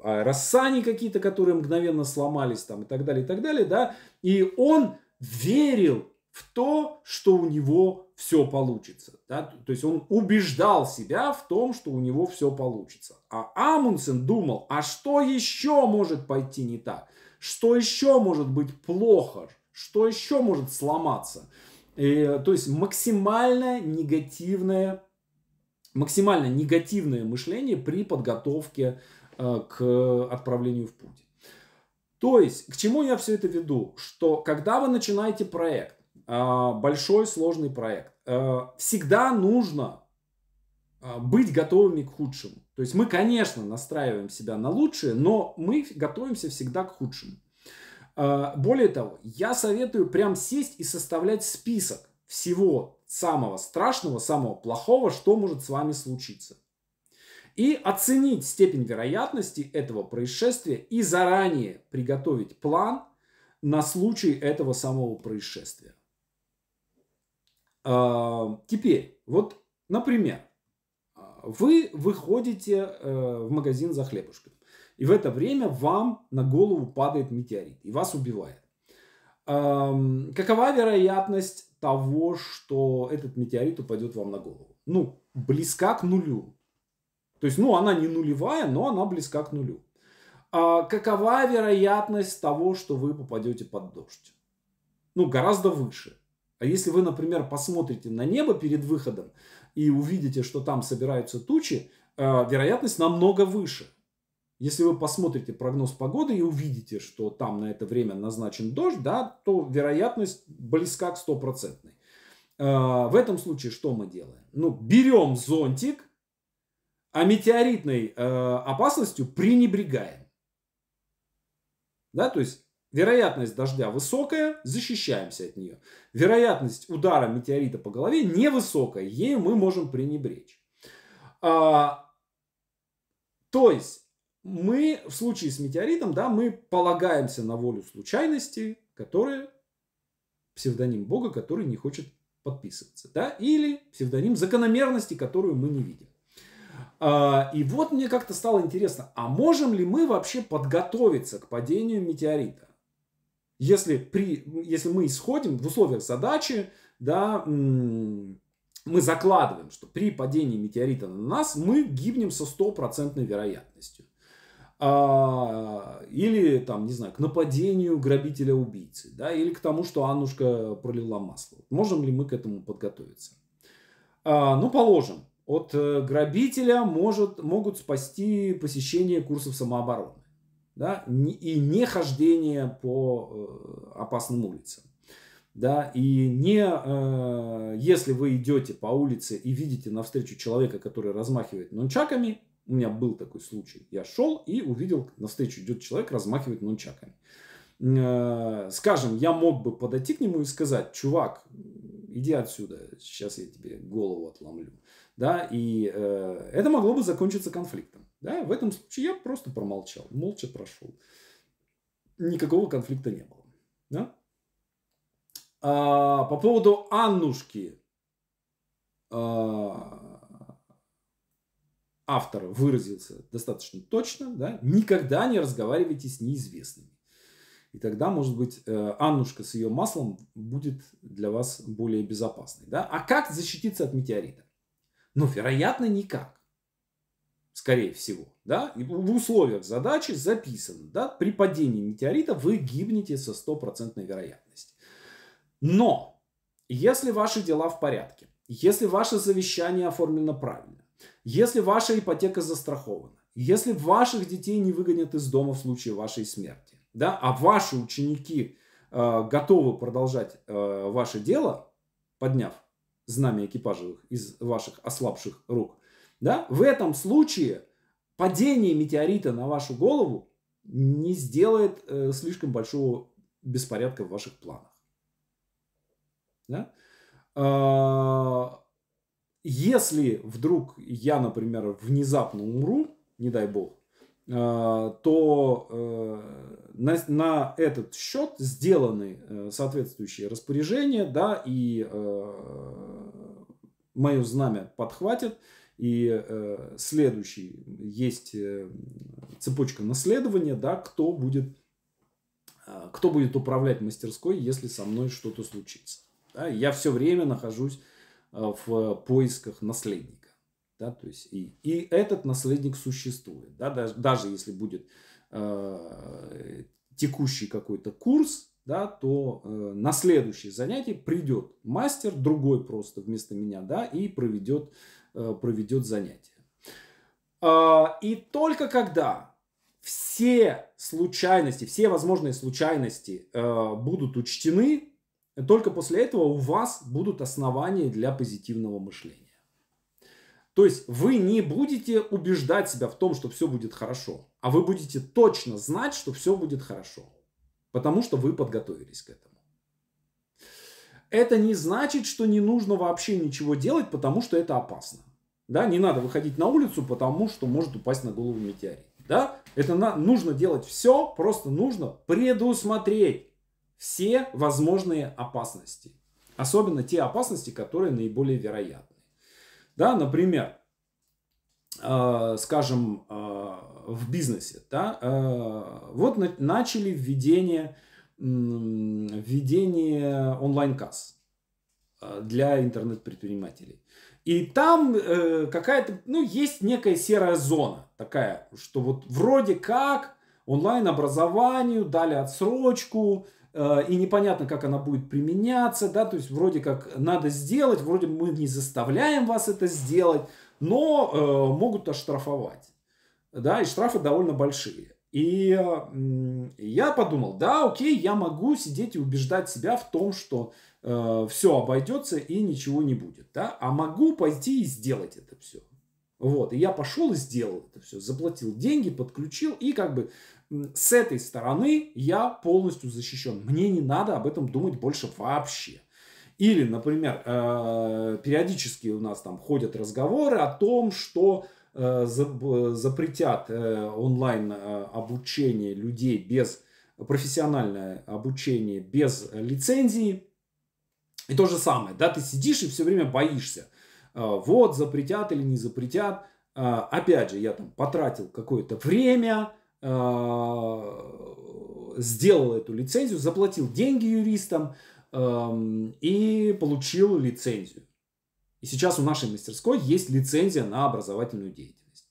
а, рассани какие-то, которые мгновенно сломались там и так далее, и так далее, да, и он верил в то, что у него все получится. Да? То есть он убеждал себя в том, что у него все получится. А Амундсен думал, а что еще может пойти не так? Что еще может быть плохо? Что еще может сломаться? И, э, то есть максимально негативное, максимально негативное мышление при подготовке э, к отправлению в путь. То есть, к чему я все это веду? Что когда вы начинаете проект, а, большой сложный проект, а, всегда нужно а, быть готовыми к худшему. То есть мы, конечно, настраиваем себя на лучшее, но мы готовимся всегда к худшему. Более того, я советую прям сесть и составлять список всего самого страшного, самого плохого, что может с вами случиться. И оценить степень вероятности этого происшествия и заранее приготовить план на случай этого самого происшествия. А, теперь, вот, например, вы выходите э, в магазин за хлебушком, и в это время вам на голову падает метеорит, и вас убивает. Какова вероятность того, что этот метеорит упадет вам на голову? Ну, близка к нулю. То есть, ну, она не нулевая, но она близка к нулю. А какова вероятность того, что вы попадете под дождь? Ну, гораздо выше. А если вы, например, посмотрите на небо перед выходом и увидите, что там собираются тучи, э, вероятность намного выше. Если вы посмотрите прогноз погоды и увидите, что там на это время назначен дождь, да, то вероятность близка к стопроцентной. Э, в этом случае что мы делаем? Ну, берем зонтик, а метеоритной э, опасностью пренебрегаем. Да, то есть Вероятность дождя высокая, защищаемся от нее. Вероятность удара метеорита по голове невысокая, ей мы можем пренебречь. А, то есть мы в случае с метеоритом, да, мы полагаемся на волю случайности, которая псевдоним Бога, который не хочет подписываться, да, или псевдоним закономерности, которую мы не видим. А, и вот мне как-то стало интересно, а можем ли мы вообще подготовиться к падению метеорита? Если, при, если мы исходим в условиях задачи, да, мы закладываем, что при падении метеорита на нас мы гибнем со стопроцентной вероятностью. А, или, там, не знаю, к нападению грабителя-убийцы, да, или к тому, что Аннушка пролила масло. Можем ли мы к этому подготовиться? А, ну, положим, от э, грабителя может, могут спасти посещение курсов самообороны да, и не хождение по э, опасным улицам. Да, и не, э, если вы идете по улице и видите навстречу человека, который размахивает нунчаками, у меня был такой случай, я шел и увидел, навстречу идет человек, размахивает нунчаками. Э, скажем, я мог бы подойти к нему и сказать, чувак, иди отсюда, сейчас я тебе голову отломлю. Да, и э, это могло бы закончиться конфликтом. Да? В этом случае я просто промолчал, молча прошел. Никакого конфликта не было. Да? А, по поводу Аннушки а, автор выразился достаточно точно. Да? Никогда не разговаривайте с неизвестными. И тогда, может быть, э, Аннушка с ее маслом будет для вас более безопасной. Да? А как защититься от метеорита? Ну, вероятно, никак скорее всего, да, в условиях задачи записано, да, при падении метеорита вы гибнете со стопроцентной вероятностью. Но, если ваши дела в порядке, если ваше завещание оформлено правильно, если ваша ипотека застрахована, если ваших детей не выгонят из дома в случае вашей смерти, да, а ваши ученики э, готовы продолжать э, ваше дело, подняв знамя экипажевых из ваших ослабших рук, да, в этом случае падение метеорита на вашу голову не сделает э, слишком большого беспорядка в ваших планах. Да? А, если вдруг я, например, внезапно умру, не дай бог, а, то э, на, на этот счет сделаны э, соответствующие распоряжения, да, и э, мое знамя подхватит, и э, следующий, есть э, цепочка наследования, да, кто будет, э, кто будет управлять мастерской, если со мной что-то случится. Да? Я все время нахожусь э, в поисках наследника. Да, то есть и, и этот наследник существует. Да, даже, даже если будет э, текущий какой-то курс, да, то э, на следующее занятие придет мастер, другой просто вместо меня, да, и проведет Э, проведет занятие. А, и только когда все случайности, все возможные случайности э, будут учтены, только после этого у вас будут основания для позитивного мышления. То есть вы не будете убеждать себя в том, что все будет хорошо, а вы будете точно знать, что все будет хорошо, потому что вы подготовились к этому. Это не значит, что не нужно вообще ничего делать, потому что это опасно. Да, не надо выходить на улицу, потому что может упасть на голову метеорит. Да, это на, нужно делать все, просто нужно предусмотреть все возможные опасности. Особенно те опасности, которые наиболее вероятны. Да, например, э, скажем, э, в бизнесе. Да, э, вот на, начали введение введение онлайн-касс э, для интернет-предпринимателей. И там э, какая-то, ну, есть некая серая зона такая, что вот вроде как онлайн-образованию дали отсрочку, э, и непонятно, как она будет применяться, да, то есть вроде как надо сделать, вроде мы не заставляем вас это сделать, но э, могут оштрафовать, да, и штрафы довольно большие. И я подумал, да, окей, я могу сидеть и убеждать себя в том, что э, все обойдется и ничего не будет, да, а могу пойти и сделать это все. Вот, и я пошел и сделал это все, заплатил деньги, подключил, и как бы с этой стороны я полностью защищен. Мне не надо об этом думать больше вообще. Или, например, э, периодически у нас там ходят разговоры о том, что Э, запретят э, онлайн э, обучение людей без профессиональное обучение без лицензии. И то же самое, да, ты сидишь и все время боишься. Вот, запретят или не запретят. Опять же, я там потратил какое-то время, сделал эту лицензию, заплатил деньги юристам эм, и получил лицензию. И сейчас у нашей мастерской есть лицензия на образовательную деятельность.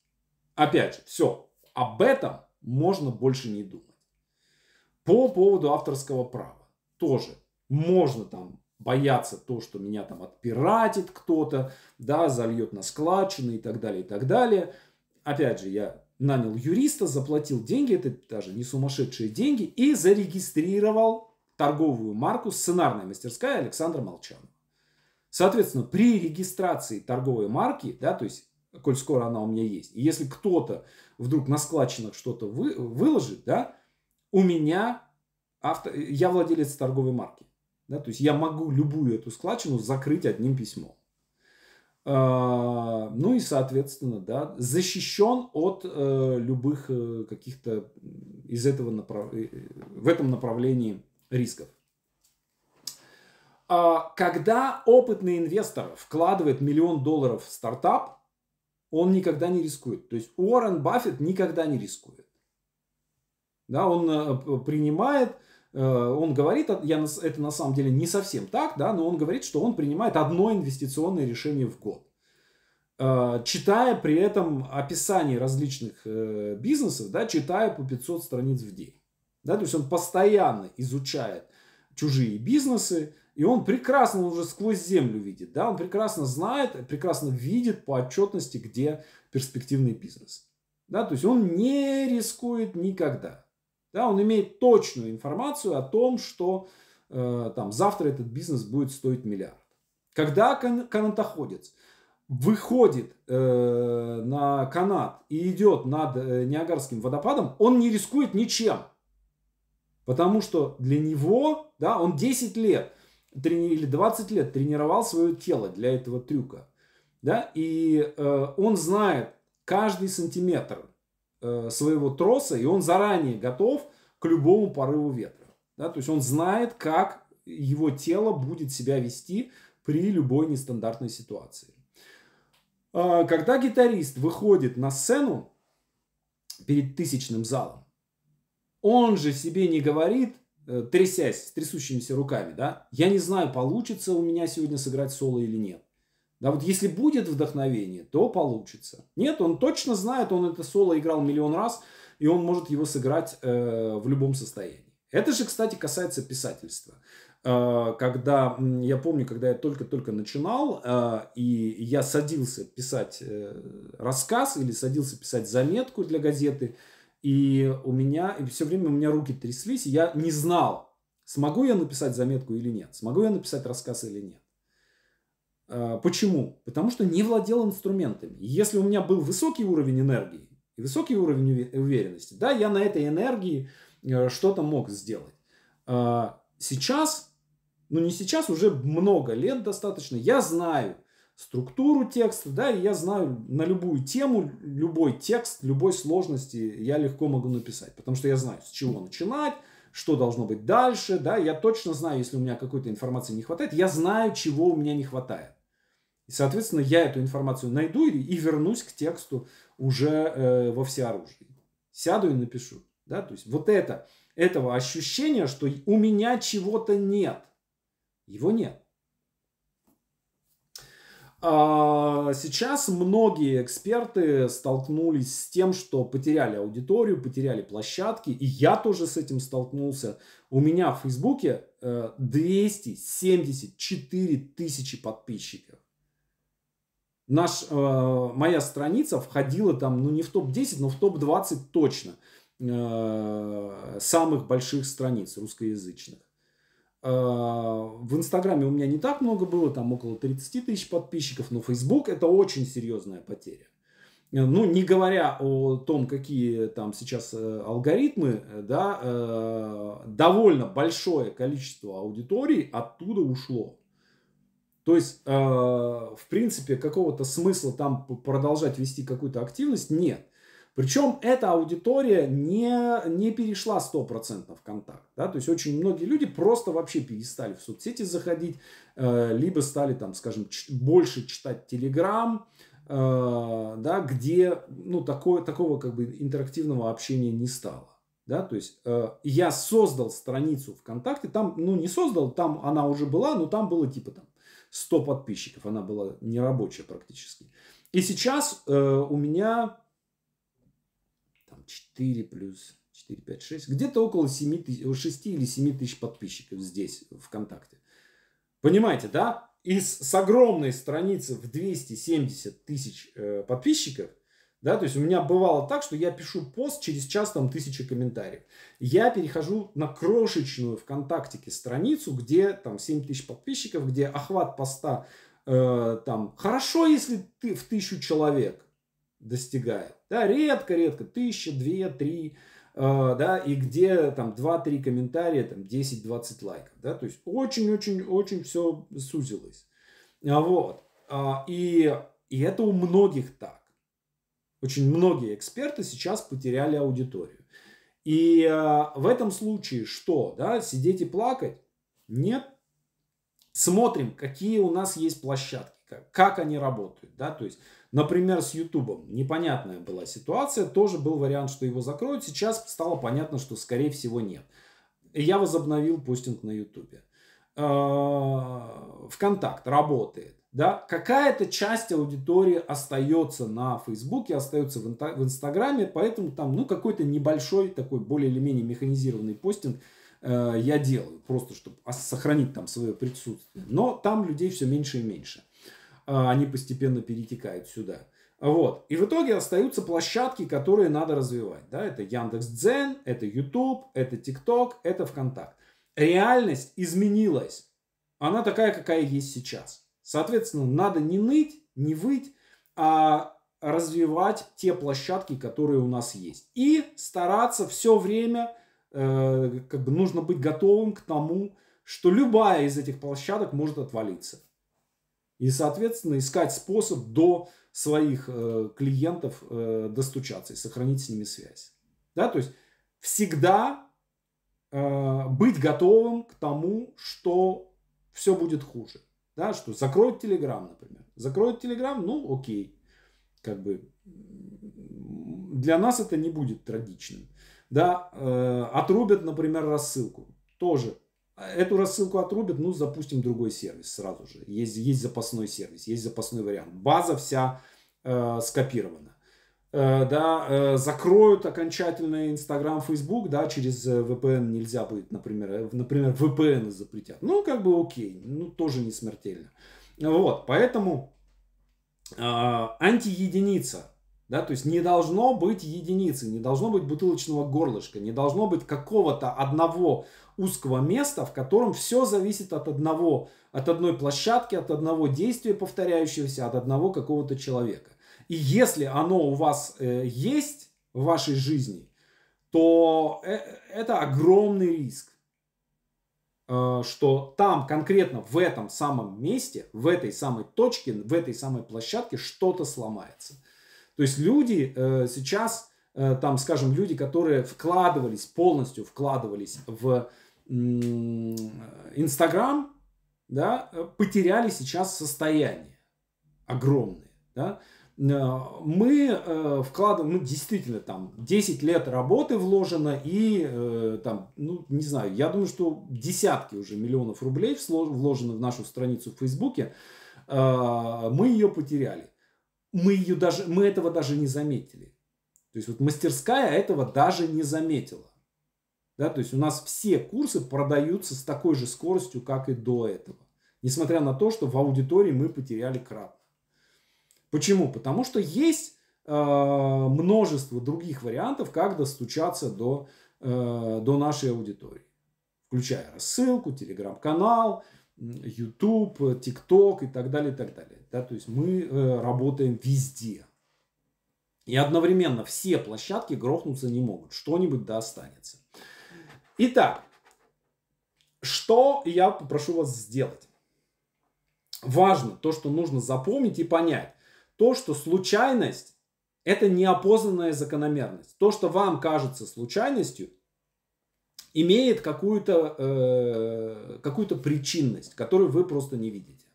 Опять же, все, об этом можно больше не думать. По поводу авторского права тоже можно там бояться то, что меня там отпиратит кто-то, да, зальет на складчины и так далее, и так далее. Опять же, я нанял юриста, заплатил деньги, это даже не сумасшедшие деньги, и зарегистрировал торговую марку «Сценарная мастерская» Александра Молчанова. Соответственно, при регистрации торговой марки, да, то есть, коль скоро она у меня есть, и если кто-то вдруг на складчинах что-то вы, выложит, да, у меня авто, я владелец торговой марки. Да, то есть я могу любую эту складчину закрыть одним письмом. А, ну и, соответственно, да, защищен от э, любых э, каких-то из этого направ... Э, в этом направлении рисков. А когда опытный инвестор вкладывает миллион долларов в стартап, он никогда не рискует. То есть Уоррен Баффет никогда не рискует. Да, он э, принимает, э, он говорит, я, это на самом деле не совсем так, да, но он говорит, что он принимает одно инвестиционное решение в год. Э, читая при этом описание различных бизнесов, да, читая по 500 страниц в день. Да, то есть он постоянно изучает чужие бизнесы, и он прекрасно уже сквозь землю видит, да, он прекрасно знает, прекрасно видит по отчетности, где перспективный бизнес. Да, то есть он не рискует никогда. Да, он имеет точную информацию о том, что э, там, завтра этот бизнес будет стоить миллиард. Когда кан- канатоходец выходит э, на канат и идет над э, Ниагарским водопадом, он не рискует ничем. Потому что для него, да, он 10 лет – трени... или 20 лет тренировал свое тело для этого трюка. Да? И э, он знает каждый сантиметр э, своего троса, и он заранее готов к любому порыву ветра. Да? То есть он знает, как его тело будет себя вести при любой нестандартной ситуации. Э, когда гитарист выходит на сцену перед тысячным залом, он же себе не говорит, Э, трясясь, с трясущимися руками, да, я не знаю, получится у меня сегодня сыграть соло или нет. Да, вот если будет вдохновение, то получится. Нет, он точно знает, он это соло играл миллион раз, и он может его сыграть э, в любом состоянии. Это же, кстати, касается писательства. Э, когда, я помню, когда я только-только начинал, э, и я садился писать э, рассказ или садился писать заметку для газеты – и у меня, и все время у меня руки тряслись, и я не знал, смогу я написать заметку или нет, смогу я написать рассказ или нет. А, почему? Потому что не владел инструментами. Если у меня был высокий уровень энергии и высокий уровень уверенности, да, я на этой энергии э, что-то мог сделать. А, сейчас, ну не сейчас, уже много лет достаточно, я знаю, структуру текста, да, и я знаю на любую тему, любой текст, любой сложности я легко могу написать, потому что я знаю, с чего начинать, что должно быть дальше, да, я точно знаю, если у меня какой-то информации не хватает, я знаю, чего у меня не хватает. И, соответственно, я эту информацию найду и, и вернусь к тексту уже э, во всеоружии. Сяду и напишу, да, то есть вот это, этого ощущения, что у меня чего-то нет, его нет. А, сейчас многие эксперты столкнулись с тем, что потеряли аудиторию, потеряли площадки, и я тоже с этим столкнулся. У меня в Фейсбуке 274 э, тысячи подписчиков. Наш, э, моя страница входила там, ну не в топ-10, но в топ-20 точно э, самых больших страниц русскоязычных в Инстаграме у меня не так много было, там около 30 тысяч подписчиков, но Фейсбук это очень серьезная потеря. Э, ну, не говоря о том, какие там сейчас э, алгоритмы, э, да, довольно большое количество аудитории оттуда ушло. То есть, в принципе, какого-то смысла там продолжать вести какую-то активность нет. Причем эта аудитория не, не перешла 100% в контакт. Да? То есть очень многие люди просто вообще перестали в соцсети заходить, э, либо стали, там, скажем, больше читать Телеграм, э, да, где ну, такое, такого как бы интерактивного общения не стало. Да, то есть э, я создал страницу ВКонтакте, там, ну не создал, там она уже была, но там было типа там 100 подписчиков, она была нерабочая практически. И сейчас э, у меня там 4 плюс 4, 5, 6, где-то около 7 тысяч, 6 или 7 тысяч подписчиков здесь, ВКонтакте. Понимаете, да? из с огромной страницы в 270 тысяч э, подписчиков, да, то есть у меня бывало так, что я пишу пост, через час там тысячи комментариев. Я перехожу на крошечную ВКонтактике страницу, где там 7 тысяч подписчиков, где охват поста э, там хорошо, если ты в тысячу человек – достигает. Да, редко, редко, тысяча, две, три, э, да, и где там два-три комментария, там 10-20 лайков, да, то есть очень-очень-очень все сузилось. А, вот. А, и, и это у многих так. Очень многие эксперты сейчас потеряли аудиторию. И э, в этом случае что, да, сидеть и плакать? Нет. Смотрим, какие у нас есть площадки, как, как они работают, да, то есть Например, с YouTube. Непонятная была ситуация. Тоже был вариант, что его закроют. Сейчас стало понятно, что скорее всего нет. Я возобновил постинг на YouTube. А, ВКонтакт работает. Да? Какая-то часть аудитории остается на Фейсбуке, остается в, Инстаграме, поэтому там ну, какой-то небольшой, такой более или менее механизированный постинг э, я делаю, просто чтобы сохранить там свое присутствие. Но там людей все меньше и меньше. А, они постепенно перетекают сюда. Вот. И в итоге остаются площадки, которые надо развивать. Да? Это Яндекс.Дзен, это YouTube, это ТикТок, это ВКонтакт. Реальность изменилась. Она такая, какая есть сейчас. Соответственно, надо не ныть, не выть, а развивать те площадки, которые у нас есть. И стараться все время, э, как бы нужно быть готовым к тому, что любая из этих площадок может отвалиться. И, соответственно, искать способ до своих э, клиентов э, достучаться и сохранить с ними связь. Да, то есть всегда э, быть готовым к тому, что все будет хуже. Да, что закроют Телеграм, например. Закроют Телеграм, ну окей. Как бы для нас это не будет трагичным. Да, э, отрубят, например, рассылку. Тоже Эту рассылку отрубят, ну, запустим другой сервис сразу же. Есть, есть запасной сервис, есть запасной вариант. База вся э, скопирована. Э, да, э, закроют окончательно Инстаграм, Фейсбук, да, через э, VPN нельзя будет, например, э, например, VPN запретят. Ну, как бы окей, ну, тоже не смертельно. Вот, поэтому э, антиединица да, то есть не должно быть единицы, не должно быть бутылочного горлышка, не должно быть какого-то одного узкого места, в котором все зависит от одного, от одной площадки, от одного действия повторяющегося, от одного какого-то человека. И если оно у вас э, есть в вашей жизни, то э, это огромный риск, э, что там конкретно в этом самом месте, в этой самой точке, в этой самой площадке что-то сломается. То есть люди э, сейчас, э, там, скажем, люди, которые вкладывались, полностью вкладывались в Инстаграм да, потеряли сейчас состояние огромное. Да? Э, мы э, вкладываем, ну, действительно, там 10 лет работы вложено и э, там, ну, не знаю, я думаю, что десятки уже миллионов рублей вложено в нашу страницу в Фейсбуке. Э, мы ее потеряли. Мы, ее даже, мы этого даже не заметили. То есть вот мастерская этого даже не заметила. Да, то есть у нас все курсы продаются с такой же скоростью, как и до этого. Несмотря на то, что в аудитории мы потеряли кратно. Почему? Потому что есть э, множество других вариантов, как достучаться до, э, до нашей аудитории. Включая рассылку, телеграм-канал, YouTube, TikTok и так далее, и так далее. Да, то есть мы э, работаем везде. И одновременно все площадки грохнуться не могут. Что-нибудь да Итак, что я попрошу вас сделать? Важно то, что нужно запомнить и понять. То, что случайность – это неопознанная закономерность. То, что вам кажется случайностью, имеет какую-то э, какую причинность, которую вы просто не видите.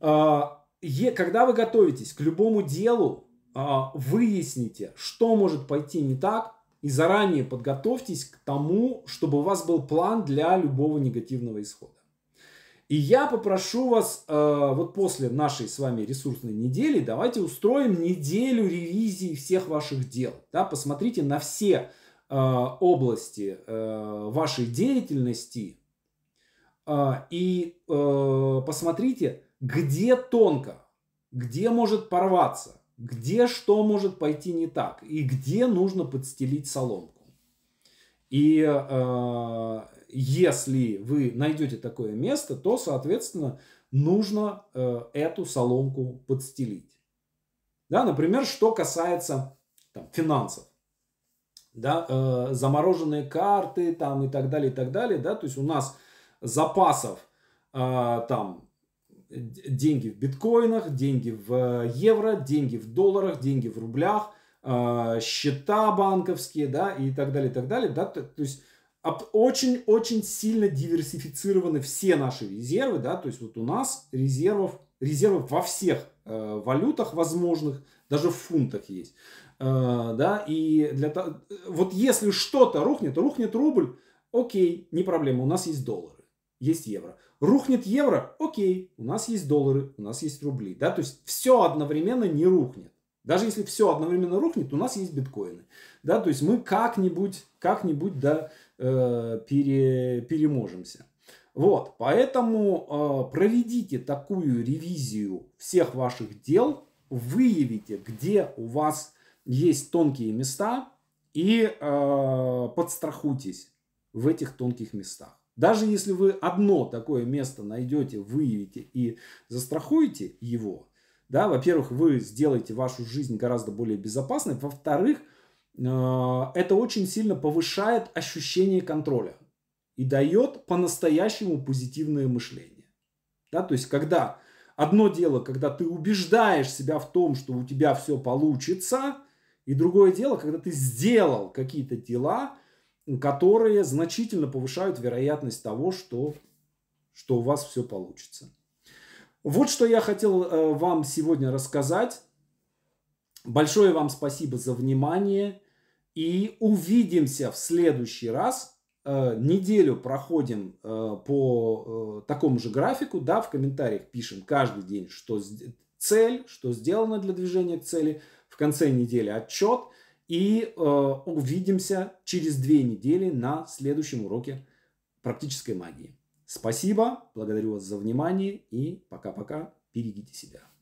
Э, когда вы готовитесь к любому делу, э, выясните, что может пойти не так, и заранее подготовьтесь к тому, чтобы у вас был план для любого негативного исхода. И я попрошу вас, э, вот после нашей с вами ресурсной недели, давайте устроим неделю ревизии всех ваших дел. Да, посмотрите на все э, области э, вашей деятельности э, и э, посмотрите, где тонко, где может порваться, где что может пойти не так и где нужно подстелить соломку. И э, если вы найдете такое место, то, соответственно, нужно э, эту соломку подстелить. Да, например, что касается там, финансов. Да, э, замороженные карты там, и так далее, и так далее. Да, то есть у нас запасов э, там деньги в биткоинах, деньги в э, евро, деньги в долларах, деньги в рублях, э, счета банковские, да, и так далее, и так далее, да, то, то есть очень-очень сильно диверсифицированы все наши резервы, да, то есть вот у нас резервов, резервов во всех э, валютах возможных, даже в фунтах есть, э, да, и для э, вот если что-то рухнет, рухнет рубль, окей, не проблема, у нас есть доллар есть евро. Рухнет евро, окей, у нас есть доллары, у нас есть рубли. Да? То есть все одновременно не рухнет. Даже если все одновременно рухнет, у нас есть биткоины. Да? То есть мы как-нибудь как -нибудь, да, э, пере, переможемся. Вот, поэтому э, проведите такую ревизию всех ваших дел, выявите, где у вас есть тонкие места и э, подстрахуйтесь в этих тонких местах. Даже если вы одно такое место найдете, выявите и застрахуете его, да, во-первых, вы сделаете вашу жизнь гораздо более безопасной, во-вторых, э, это очень сильно повышает ощущение контроля и дает по-настоящему позитивное мышление. Да, то есть, когда одно дело, когда ты убеждаешь себя в том, что у тебя все получится, и другое дело, когда ты сделал какие-то дела, которые значительно повышают вероятность того, что, что у вас все получится. Вот что я хотел э, вам сегодня рассказать. Большое вам спасибо за внимание. И увидимся в следующий раз. Э, неделю проходим э, по такому же графику. Да, в комментариях пишем каждый день, что цель, что сделано для движения к цели. В конце недели отчет – и э, увидимся через две недели на следующем уроке практической магии. Спасибо, благодарю вас за внимание и пока-пока, берегите себя.